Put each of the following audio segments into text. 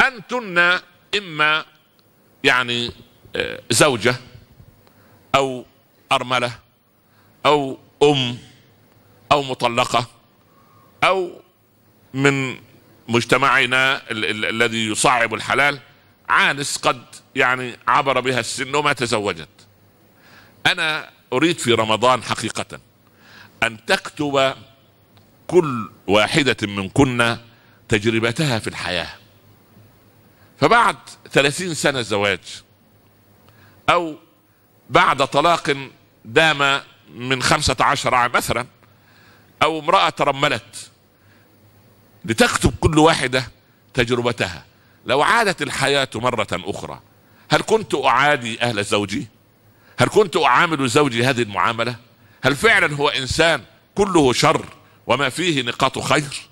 أنتن إما يعني آه، زوجة أو أرملة أو أم أو مطلقة أو من مجتمعنا ال- ال- الذي يصعب الحلال عانس قد يعني عبر بها السن وما تزوجت أنا أريد في رمضان حقيقة أن تكتب كل واحدة منكن تجربتها في الحياه فبعد 30 سنة زواج أو بعد طلاق دام من 15 عام مثلا أو امرأة ترملت لتكتب كل واحدة تجربتها لو عادت الحياة مرة أخرى هل كنت أعادي أهل زوجي؟ هل كنت أعامل زوجي هذه المعاملة؟ هل فعلا هو إنسان كله شر وما فيه نقاط خير؟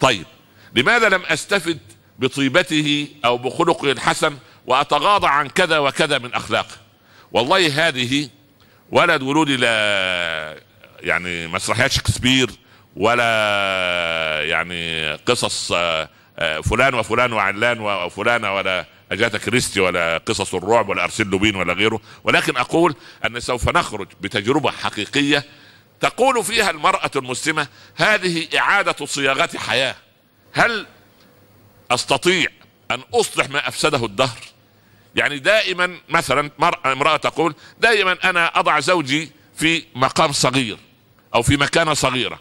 طيب لماذا لم أستفد بطيبته او بخلقه الحسن واتغاضى عن كذا وكذا من اخلاقه والله هذه ولد ولودي لا يعني مسرحيات شكسبير ولا يعني قصص آه، آه، فلان وفلان وعلان وفلانه ولا اجاتا كريستي ولا قصص الرعب ولا ارسل لوبين ولا غيره ولكن اقول ان سوف نخرج بتجربه حقيقيه تقول فيها المراه المسلمه هذه اعاده صياغه حياه هل استطيع ان اصلح ما افسده الدهر يعني دائما مثلا امرأة تقول دائما انا اضع زوجي في مقام صغير او في مكانة صغيرة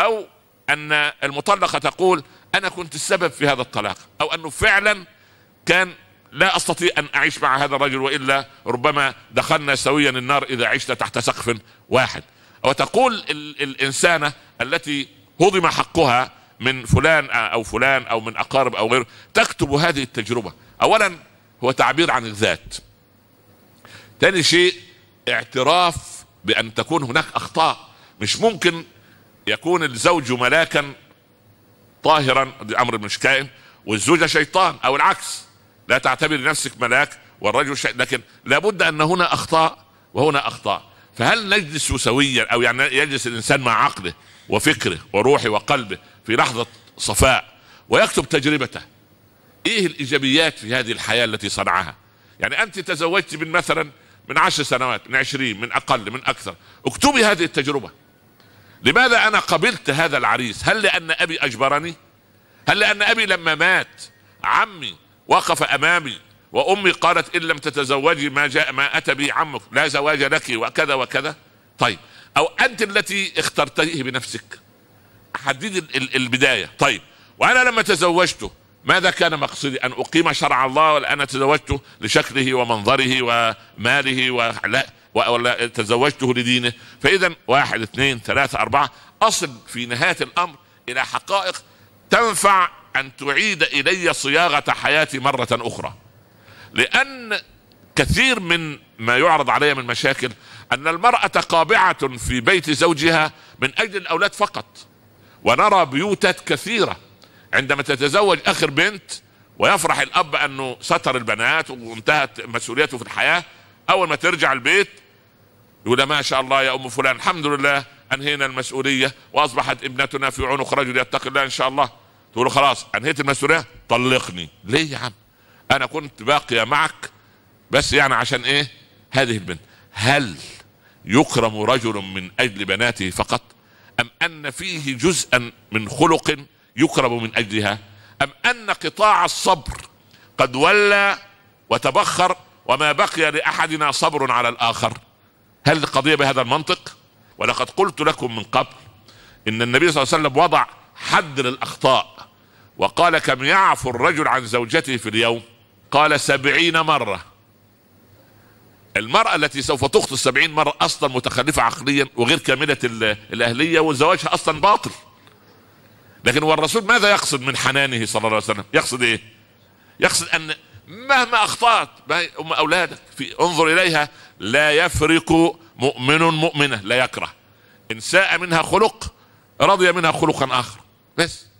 او ان المطلقة تقول انا كنت السبب في هذا الطلاق او انه فعلا كان لا استطيع ان اعيش مع هذا الرجل والا ربما دخلنا سويا النار اذا عشنا تحت سقف واحد وتقول الانسانة التي هضم حقها من فلان او فلان او من اقارب او غيره تكتب هذه التجربه اولا هو تعبير عن الذات ثاني شيء اعتراف بان تكون هناك اخطاء مش ممكن يكون الزوج ملاكا طاهرا امر مش كائن والزوجه شيطان او العكس لا تعتبر نفسك ملاك والرجل شيء لكن لابد ان هنا اخطاء وهنا اخطاء فهل نجلس سويا او يعني يجلس الانسان مع عقله وفكره وروحه وقلبه في لحظة صفاء ويكتب تجربته ايه الايجابيات في هذه الحياة التي صنعها يعني انت تزوجت من مثلا من عشر سنوات من عشرين من اقل من اكثر اكتبي هذه التجربة لماذا انا قبلت هذا العريس هل لان ابي اجبرني هل لان ابي لما مات عمي وقف امامي وامي قالت ان لم تتزوجي ما جاء ما اتى بي عمك لا زواج لك وكذا وكذا طيب او انت التي اخترتيه بنفسك حددي البدايه طيب وانا لما تزوجته ماذا كان مقصدي ان اقيم شرع الله ولا انا تزوجته لشكله ومنظره وماله ولا ولا تزوجته لدينه فاذا واحد اثنين ثلاثة اربعة اصل في نهاية الامر الى حقائق تنفع ان تعيد الي صياغة حياتي مرة اخرى لان كثير من ما يعرض علي من مشاكل ان المرأة قابعة في بيت زوجها من اجل الاولاد فقط ونرى بيوتات كثيرة عندما تتزوج آخر بنت ويفرح الأب أنه ستر البنات وانتهت مسؤوليته في الحياة أول ما ترجع البيت يقول ما شاء الله يا أم فلان الحمد لله أنهينا المسؤولية وأصبحت ابنتنا في عنق رجل يتقي الله إن شاء الله تقول خلاص أنهيت المسؤولية طلقني ليه يا عم أنا كنت باقية معك بس يعني عشان إيه هذه البنت هل يكرم رجل من أجل بناته فقط أن فيه جزءا من خلق يكرم من أجلها أم أن قطاع الصبر قد ولى وتبخر وما بقي لأحدنا صبر على الآخر هل القضية بهذا المنطق ولقد قلت لكم من قبل إن النبي صلى الله عليه وسلم وضع حد للأخطاء وقال كم يعفو الرجل عن زوجته في اليوم قال سبعين مرة المرأة التي سوف تخطي السبعين مرة أصلا متخلفة عقليا وغير كاملة الأهلية وزواجها أصلا باطل لكن والرسول ماذا يقصد من حنانه صلى الله عليه وسلم يقصد إيه يقصد أن مهما أخطأت أم أولادك في انظر إليها لا يفرق مؤمن مؤمنة لا يكره إن ساء منها خلق رضي منها خلقا آخر بس